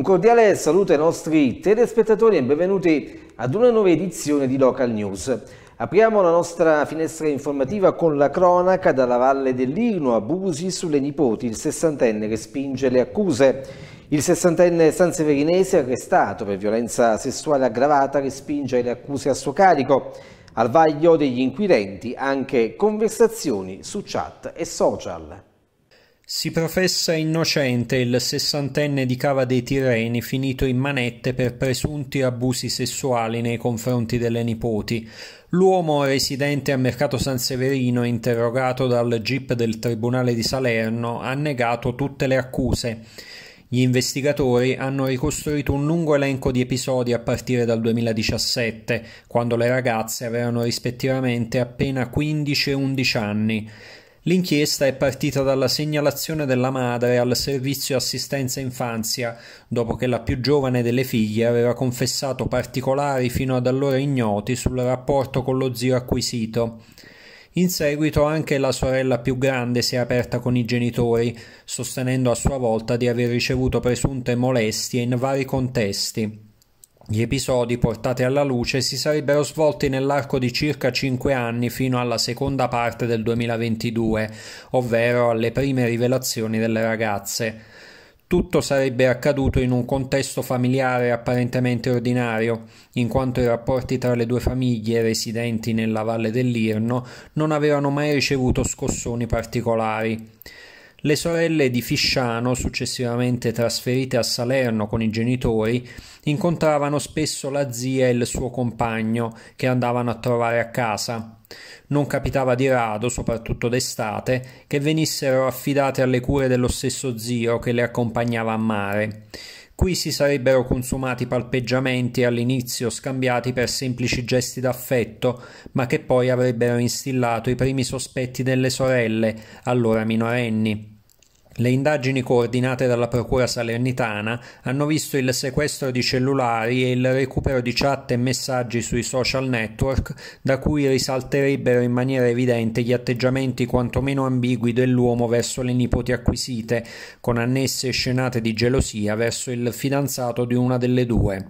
Un cordiale saluto ai nostri telespettatori e benvenuti ad una nuova edizione di Local News. Apriamo la nostra finestra informativa con la cronaca dalla Valle dell'Irno, abusi sulle nipoti, il sessantenne respinge le accuse. Il sessantenne sanseverinese arrestato per violenza sessuale aggravata respinge le accuse a suo carico. Al vaglio degli inquirenti anche conversazioni su chat e social. Si professa innocente il sessantenne di Cava dei Tirreni finito in manette per presunti abusi sessuali nei confronti delle nipoti. L'uomo residente a Mercato San Severino, interrogato dal GIP del Tribunale di Salerno, ha negato tutte le accuse. Gli investigatori hanno ricostruito un lungo elenco di episodi a partire dal 2017, quando le ragazze avevano rispettivamente appena 15 e 11 anni. L'inchiesta è partita dalla segnalazione della madre al servizio assistenza infanzia, dopo che la più giovane delle figlie aveva confessato particolari fino ad allora ignoti sul rapporto con lo zio acquisito. In seguito anche la sorella più grande si è aperta con i genitori, sostenendo a sua volta di aver ricevuto presunte molestie in vari contesti. Gli episodi portati alla luce si sarebbero svolti nell'arco di circa 5 anni fino alla seconda parte del 2022, ovvero alle prime rivelazioni delle ragazze. Tutto sarebbe accaduto in un contesto familiare apparentemente ordinario, in quanto i rapporti tra le due famiglie residenti nella valle dell'Irno non avevano mai ricevuto scossoni particolari. Le sorelle di Fisciano, successivamente trasferite a Salerno con i genitori, incontravano spesso la zia e il suo compagno che andavano a trovare a casa. Non capitava di rado, soprattutto d'estate, che venissero affidate alle cure dello stesso zio che le accompagnava a mare. Qui si sarebbero consumati palpeggiamenti all'inizio scambiati per semplici gesti d'affetto, ma che poi avrebbero instillato i primi sospetti delle sorelle, allora minorenni. Le indagini coordinate dalla Procura salernitana hanno visto il sequestro di cellulari e il recupero di chat e messaggi sui social network da cui risalterebbero in maniera evidente gli atteggiamenti quantomeno ambigui dell'uomo verso le nipoti acquisite, con annesse scenate di gelosia verso il fidanzato di una delle due.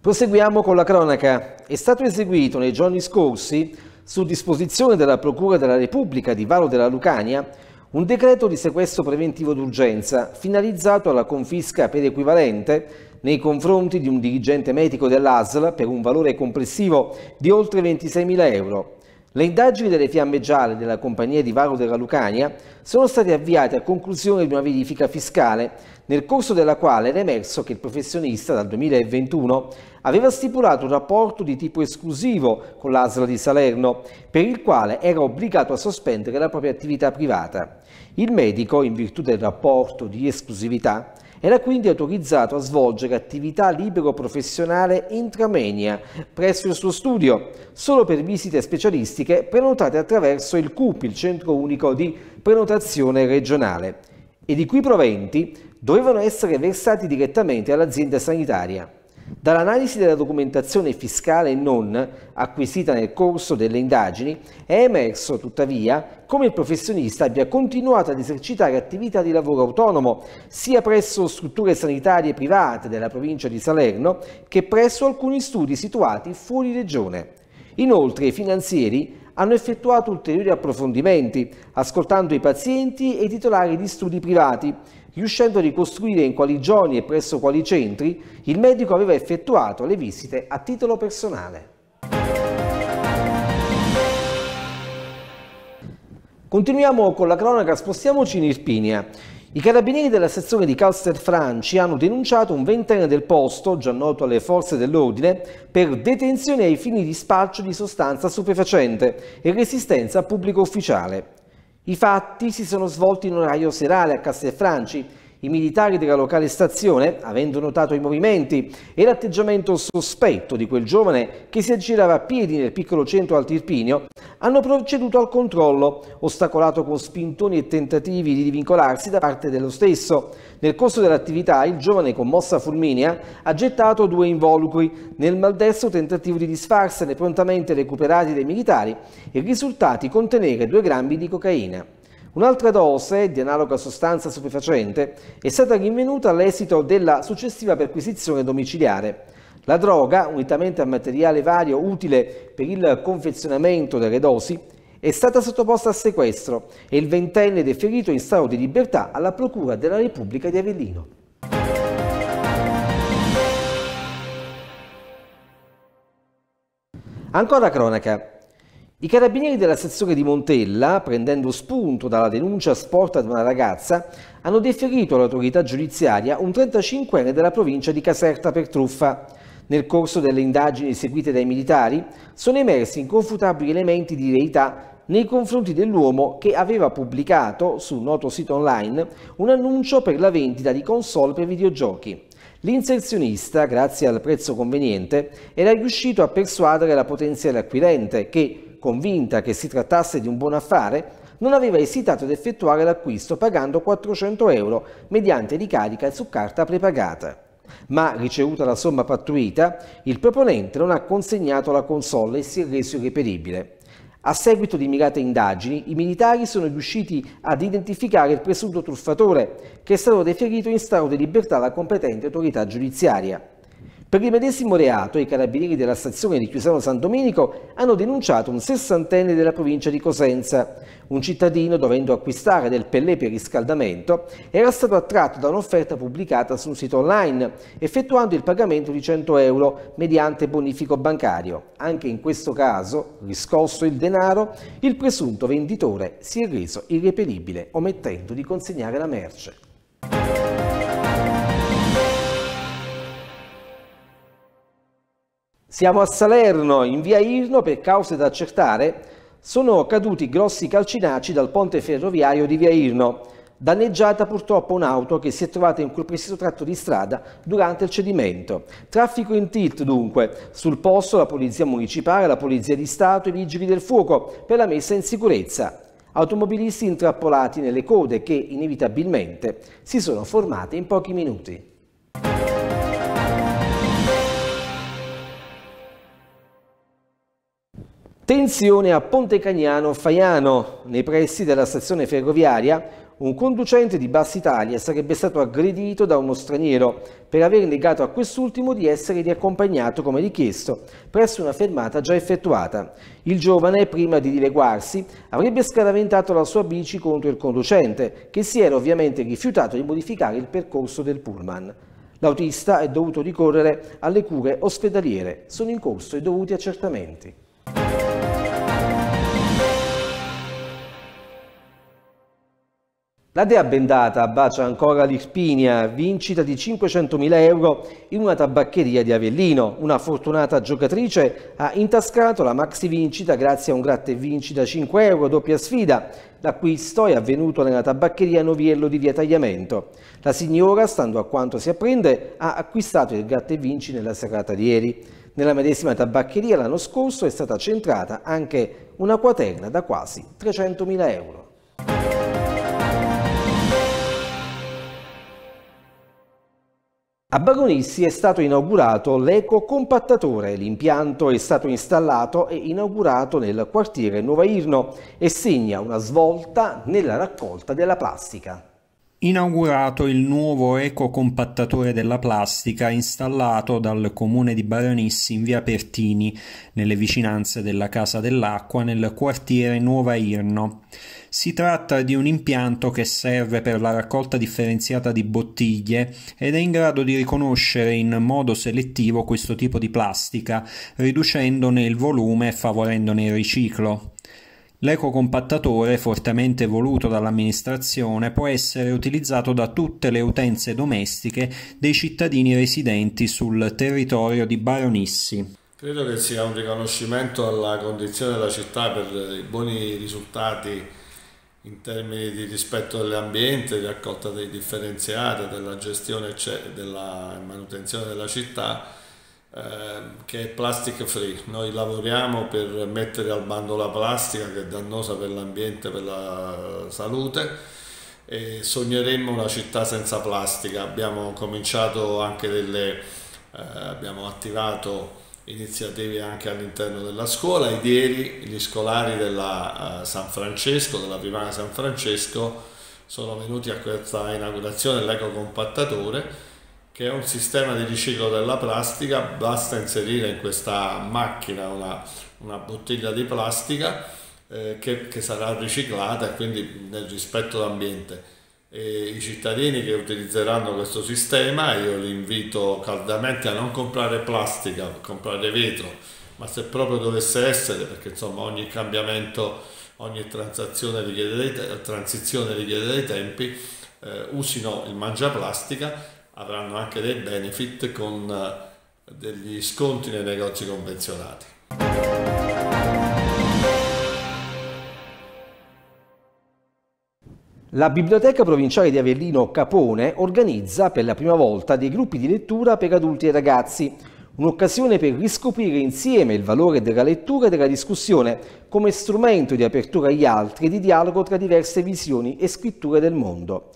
Proseguiamo con la cronaca. È stato eseguito nei giorni scorsi su disposizione della Procura della Repubblica di Varo della Lucania, un decreto di sequestro preventivo d'urgenza finalizzato alla confisca per equivalente nei confronti di un dirigente medico dell'ASL per un valore complessivo di oltre 26.000 euro le indagini delle Fiamme Gialle della compagnia di Varo della Lucania sono state avviate a conclusione di una verifica fiscale, nel corso della quale era emerso che il professionista dal 2021 aveva stipulato un rapporto di tipo esclusivo con l'ASLA di Salerno, per il quale era obbligato a sospendere la propria attività privata. Il medico, in virtù del rapporto di esclusività, era quindi autorizzato a svolgere attività libero-professionale intramenia presso il suo studio, solo per visite specialistiche prenotate attraverso il CUP, il Centro Unico di Prenotazione Regionale, ed i cui proventi dovevano essere versati direttamente all'azienda sanitaria. Dall'analisi della documentazione fiscale e non acquisita nel corso delle indagini è emerso tuttavia come il professionista abbia continuato ad esercitare attività di lavoro autonomo sia presso strutture sanitarie private della provincia di Salerno che presso alcuni studi situati fuori regione. Inoltre i finanzieri hanno effettuato ulteriori approfondimenti ascoltando i pazienti e i titolari di studi privati Riuscendo a ricostruire in quali giorni e presso quali centri il medico aveva effettuato le visite a titolo personale. Continuiamo con la cronaca, spostiamoci in Irpinia. I carabinieri della sezione di Castelfranci hanno denunciato un ventenne del posto, già noto alle forze dell'ordine, per detenzione ai fini di spaccio di sostanza stupefacente e resistenza a pubblico ufficiale. I fatti si sono svolti in un orario serale a Castelfranci, i militari della locale stazione, avendo notato i movimenti e l'atteggiamento sospetto di quel giovane che si aggirava a piedi nel piccolo centro al Tirpinio, hanno proceduto al controllo, ostacolato con spintoni e tentativi di divincolarsi da parte dello stesso. Nel corso dell'attività il giovane con mossa fulminea ha gettato due involucri nel maldesto tentativo di disfarsene prontamente recuperati dai militari e risultati contenere due grammi di cocaina. Un'altra dose di analoga sostanza stupefacente è stata rinvenuta all'esito della successiva perquisizione domiciliare. La droga, unitamente al materiale vario utile per il confezionamento delle dosi, è stata sottoposta a sequestro e il ventenne deferito in stato di libertà alla Procura della Repubblica di Avellino. Ancora cronaca. I carabinieri della sezione di Montella, prendendo spunto dalla denuncia sporta di una ragazza, hanno deferito all'autorità giudiziaria un 35enne della provincia di Caserta per truffa. Nel corso delle indagini eseguite dai militari sono emersi inconfutabili elementi di verità nei confronti dell'uomo che aveva pubblicato su un noto sito online un annuncio per la vendita di console per videogiochi. L'inserzionista, grazie al prezzo conveniente, era riuscito a persuadere la potenziale acquirente che, convinta che si trattasse di un buon affare, non aveva esitato ad effettuare l'acquisto pagando 400 euro mediante ricarica su carta prepagata. Ma ricevuta la somma pattuita, il proponente non ha consegnato la console e si è reso irreperibile. A seguito di mirate indagini, i militari sono riusciti ad identificare il presunto truffatore, che è stato deferito in stato di libertà alla competente autorità giudiziaria. Per il medesimo reato i carabinieri della stazione di Chiusano San Domenico hanno denunciato un sessantenne della provincia di Cosenza. Un cittadino, dovendo acquistare del pellè per riscaldamento, era stato attratto da un'offerta pubblicata su un sito online, effettuando il pagamento di 100 euro mediante bonifico bancario. Anche in questo caso, riscosso il denaro, il presunto venditore si è reso irreperibile, omettendo di consegnare la merce. Siamo a Salerno, in via Irno, per cause da accertare, sono caduti grossi calcinaci dal ponte ferroviario di via Irno, danneggiata purtroppo un'auto che si è trovata in quel preciso tratto di strada durante il cedimento. Traffico in tilt dunque, sul posto la Polizia Municipale, la Polizia di Stato e i Vigili del Fuoco per la messa in sicurezza. Automobilisti intrappolati nelle code che inevitabilmente si sono formate in pochi minuti. Tensione a Ponte Cagnano Faiano, nei pressi della stazione ferroviaria, un conducente di Bassa Italia sarebbe stato aggredito da uno straniero per aver negato a quest'ultimo di essere riaccompagnato come richiesto presso una fermata già effettuata. Il giovane, prima di dileguarsi, avrebbe scaraventato la sua bici contro il conducente, che si era ovviamente rifiutato di modificare il percorso del pullman. L'autista è dovuto ricorrere alle cure ospedaliere. Sono in corso i dovuti accertamenti. La dea bendata bacia ancora l'Irpinia, vincita di 500.000 euro in una tabaccheria di Avellino. Una fortunata giocatrice ha intascato la maxi vincita grazie a un gratte vincita 5 euro doppia sfida. L'acquisto è avvenuto nella tabaccheria Noviello di via Tagliamento. La signora, stando a quanto si apprende, ha acquistato il gratte vinci nella serata di ieri. Nella medesima tabaccheria l'anno scorso è stata centrata anche una quaterna da quasi 300.000 euro. A Bagonissi è stato inaugurato l'ecocompattatore. L'impianto è stato installato e inaugurato nel quartiere Nuova Irno e segna una svolta nella raccolta della plastica inaugurato il nuovo ecocompattatore della plastica installato dal comune di Baronissi in via Pertini, nelle vicinanze della Casa dell'Acqua, nel quartiere Nuova Irno. Si tratta di un impianto che serve per la raccolta differenziata di bottiglie ed è in grado di riconoscere in modo selettivo questo tipo di plastica, riducendone il volume e favorendone il riciclo. L'ecocompattatore, fortemente voluto dall'amministrazione, può essere utilizzato da tutte le utenze domestiche dei cittadini residenti sul territorio di Baronissi. Credo che sia un riconoscimento alla condizione della città per i buoni risultati in termini di rispetto dell'ambiente, di raccolta dei differenziati, della gestione e della manutenzione della città Ehm, che è plastic free. Noi lavoriamo per mettere al bando la plastica che è dannosa per l'ambiente, e per la salute e sogneremmo una città senza plastica. Abbiamo cominciato anche delle, eh, abbiamo attivato iniziative anche all'interno della scuola. Ieri gli scolari della eh, San Francesco, della primaria San Francesco, sono venuti a questa inaugurazione dell'ecocompattatore che è un sistema di riciclo della plastica, basta inserire in questa macchina una, una bottiglia di plastica eh, che, che, sarà riciclata e quindi nel rispetto d'ambiente. E I cittadini che utilizzeranno questo sistema, io li invito caldamente a non comprare plastica, a comprare vetro, ma se proprio dovesse essere, perché insomma ogni cambiamento, ogni transazione richiede dei, transizione richiede dei tempi, eh, usino il mangiaplastica avranno anche dei benefit con eh, degli sconti nei negozi convenzionati. La Biblioteca Provinciale di Avellino Capone organizza per la prima volta dei gruppi di lettura per adulti e ragazzi, un'occasione per riscoprire insieme il valore della lettura e della discussione come strumento di apertura agli altri e di dialogo tra diverse visioni e scritture del mondo.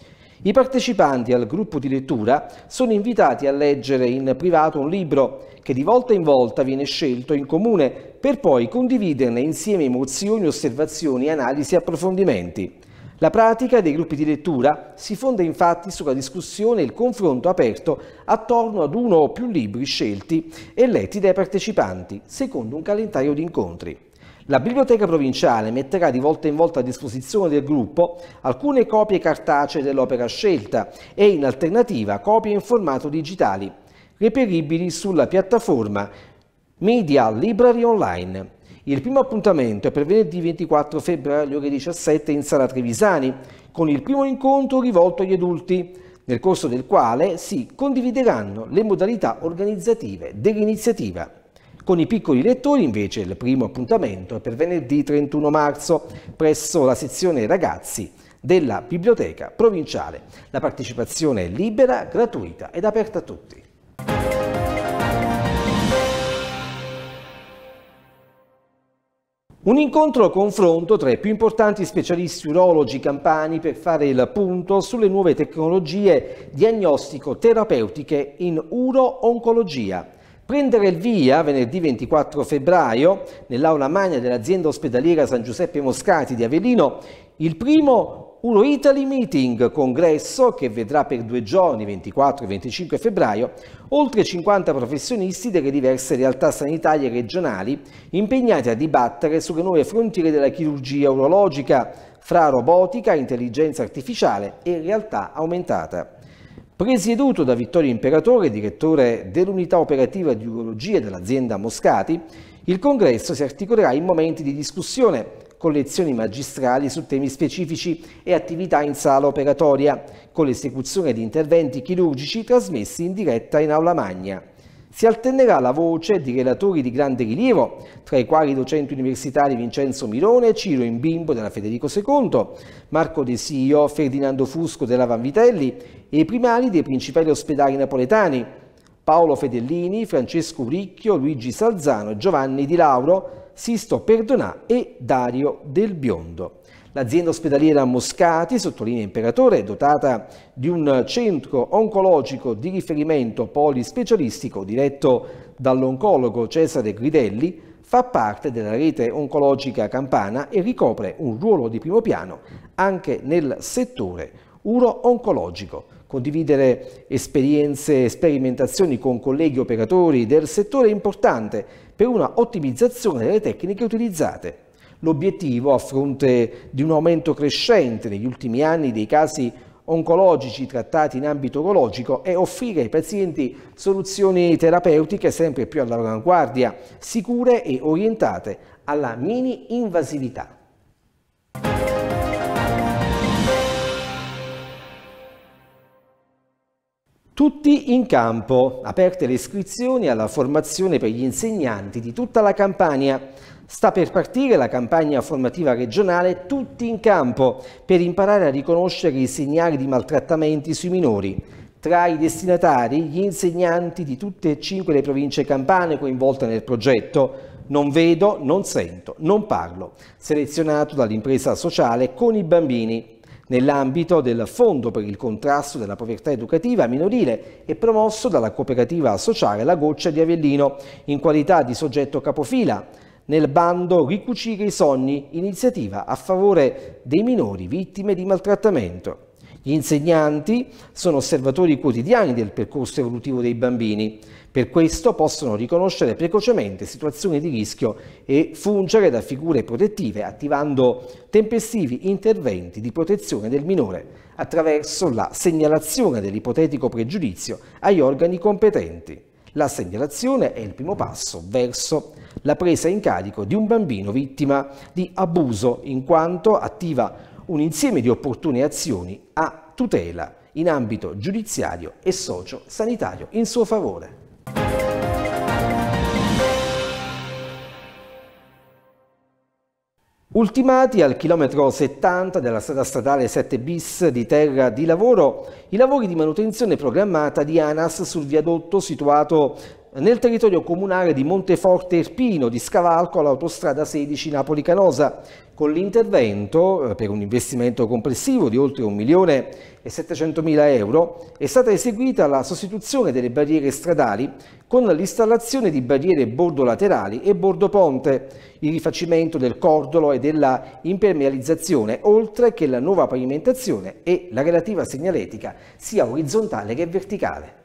I partecipanti al gruppo di lettura sono invitati a leggere in privato un libro che di volta in volta viene scelto in comune per poi condividerne insieme emozioni, osservazioni, analisi e approfondimenti. La pratica dei gruppi di lettura si fonda infatti sulla discussione e il confronto aperto attorno ad uno o più libri scelti e letti dai partecipanti, secondo un calendario di incontri. La biblioteca provinciale metterà di volta in volta a disposizione del gruppo alcune copie cartacee dell'opera scelta e in alternativa copie in formato digitali, reperibili sulla piattaforma Media Library Online. Il primo appuntamento è per venerdì 24 febbraio alle ore 17 in Sala Trevisani, con il primo incontro rivolto agli adulti, nel corso del quale si condivideranno le modalità organizzative dell'iniziativa. Con i piccoli lettori invece il primo appuntamento è per venerdì 31 marzo presso la sezione ragazzi della biblioteca provinciale. La partecipazione è libera, gratuita ed aperta a tutti. Un incontro confronto tra i più importanti specialisti urologi campani per fare il punto sulle nuove tecnologie diagnostico-terapeutiche in uro-oncologia. Prendere il via venerdì 24 febbraio nell'aula magna dell'azienda ospedaliera San Giuseppe Moscati di Avellino il primo Uro Italy Meeting, congresso che vedrà per due giorni, 24 e 25 febbraio, oltre 50 professionisti delle diverse realtà sanitarie regionali impegnati a dibattere sulle nuove frontiere della chirurgia urologica fra robotica, intelligenza artificiale e realtà aumentata. Presieduto da Vittorio Imperatore, direttore dell'unità operativa di urologia dell'azienda Moscati, il congresso si articolerà in momenti di discussione con lezioni magistrali su temi specifici e attività in sala operatoria, con l'esecuzione di interventi chirurgici trasmessi in diretta in aula magna si alternerà la voce di relatori di grande rilievo, tra i quali i docenti universitari Vincenzo Milone, Ciro Imbimbo della Federico II, Marco De Sio, Ferdinando Fusco della Vanvitelli e i primari dei principali ospedali napoletani, Paolo Fedellini, Francesco Uricchio, Luigi Salzano, Giovanni Di Lauro, Sisto Perdonà e Dario Del Biondo. L'azienda ospedaliera Moscati, sottolinea Imperatore, è dotata di un centro oncologico di riferimento polispecialistico diretto dall'oncologo Cesare Gridelli, fa parte della rete oncologica campana e ricopre un ruolo di primo piano anche nel settore uro-oncologico. Condividere esperienze e sperimentazioni con colleghi operatori del settore è importante per una ottimizzazione delle tecniche utilizzate. L'obiettivo, a fronte di un aumento crescente negli ultimi anni dei casi oncologici trattati in ambito oncologico è offrire ai pazienti soluzioni terapeutiche sempre più all'avanguardia, sicure e orientate alla mini-invasività. Tutti in campo, aperte le iscrizioni alla formazione per gli insegnanti di tutta la Campania. Sta per partire la campagna formativa regionale Tutti in campo per imparare a riconoscere i segnali di maltrattamenti sui minori. Tra i destinatari gli insegnanti di tutte e cinque le province campane coinvolte nel progetto Non vedo, non sento, non parlo, selezionato dall'impresa sociale con i bambini nell'ambito del Fondo per il contrasto della povertà educativa minorile e promosso dalla cooperativa sociale La Goccia di Avellino in qualità di soggetto capofila nel bando Ricucire i sogni, iniziativa a favore dei minori vittime di maltrattamento. Gli insegnanti sono osservatori quotidiani del percorso evolutivo dei bambini, per questo possono riconoscere precocemente situazioni di rischio e fungere da figure protettive attivando tempestivi interventi di protezione del minore attraverso la segnalazione dell'ipotetico pregiudizio agli organi competenti. La segnalazione è il primo passo verso la presa in carico di un bambino vittima di abuso, in quanto attiva un insieme di opportune azioni a tutela in ambito giudiziario e socio-sanitario in suo favore. Ultimati al chilometro 70 della strada statale 7 bis di terra di lavoro i lavori di manutenzione programmata di ANAS sul viadotto situato nel territorio comunale di Monteforte Erpino di scavalco all'autostrada 16 Napoli-Canosa con l'intervento eh, per un investimento complessivo di oltre 1.700.000 euro è stata eseguita la sostituzione delle barriere stradali con l'installazione di barriere bordo laterali e bordo ponte, il rifacimento del cordolo e della impermeabilizzazione, oltre che la nuova pavimentazione e la relativa segnaletica sia orizzontale che verticale.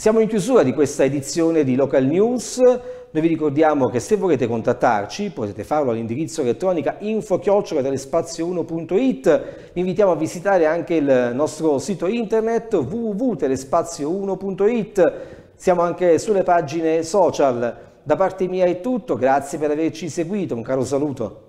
Siamo in chiusura di questa edizione di Local News, noi vi ricordiamo che se volete contattarci potete farlo all'indirizzo elettronica info-telespazio1.it. Vi invitiamo a visitare anche il nostro sito internet www.telespazio1.it. Siamo anche sulle pagine social. Da parte mia è tutto, grazie per averci seguito, un caro saluto.